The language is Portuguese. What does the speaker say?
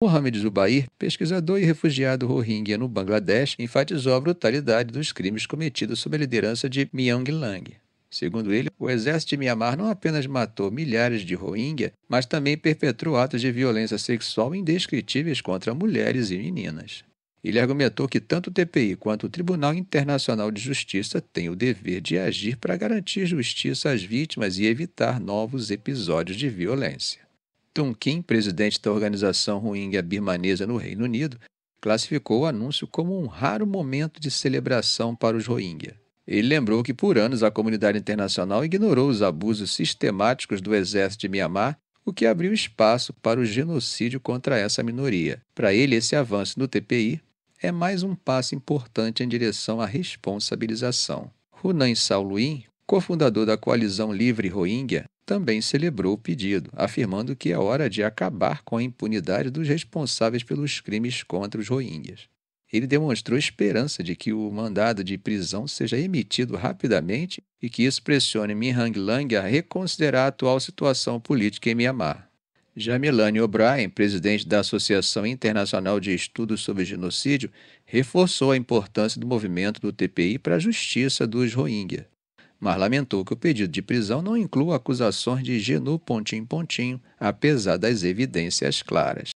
Mohamed Zubair, pesquisador e refugiado rohingya no Bangladesh, enfatizou a brutalidade dos crimes cometidos sob a liderança de Myung Lang. Segundo ele, o exército de Mianmar não apenas matou milhares de Rohingya, mas também perpetrou atos de violência sexual indescritíveis contra mulheres e meninas. Ele argumentou que tanto o TPI quanto o Tribunal Internacional de Justiça têm o dever de agir para garantir justiça às vítimas e evitar novos episódios de violência. Kim, então, presidente da organização Rohingya Birmanesa no Reino Unido, classificou o anúncio como um raro momento de celebração para os Rohingya. Ele lembrou que por anos a comunidade internacional ignorou os abusos sistemáticos do exército de Mianmar, o que abriu espaço para o genocídio contra essa minoria. Para ele, esse avanço no TPI é mais um passo importante em direção à responsabilização. Hunan Saoluin, cofundador da coalizão livre Rohingya, também celebrou o pedido, afirmando que é hora de acabar com a impunidade dos responsáveis pelos crimes contra os Rohingyas. Ele demonstrou esperança de que o mandado de prisão seja emitido rapidamente e que isso pressione Minhang Lang a reconsiderar a atual situação política em Myanmar. Jamilani O'Brien, presidente da Associação Internacional de Estudos sobre Genocídio, reforçou a importância do movimento do TPI para a justiça dos Rohingya mas lamentou que o pedido de prisão não inclua acusações de Genu Pontinho Pontinho, apesar das evidências claras.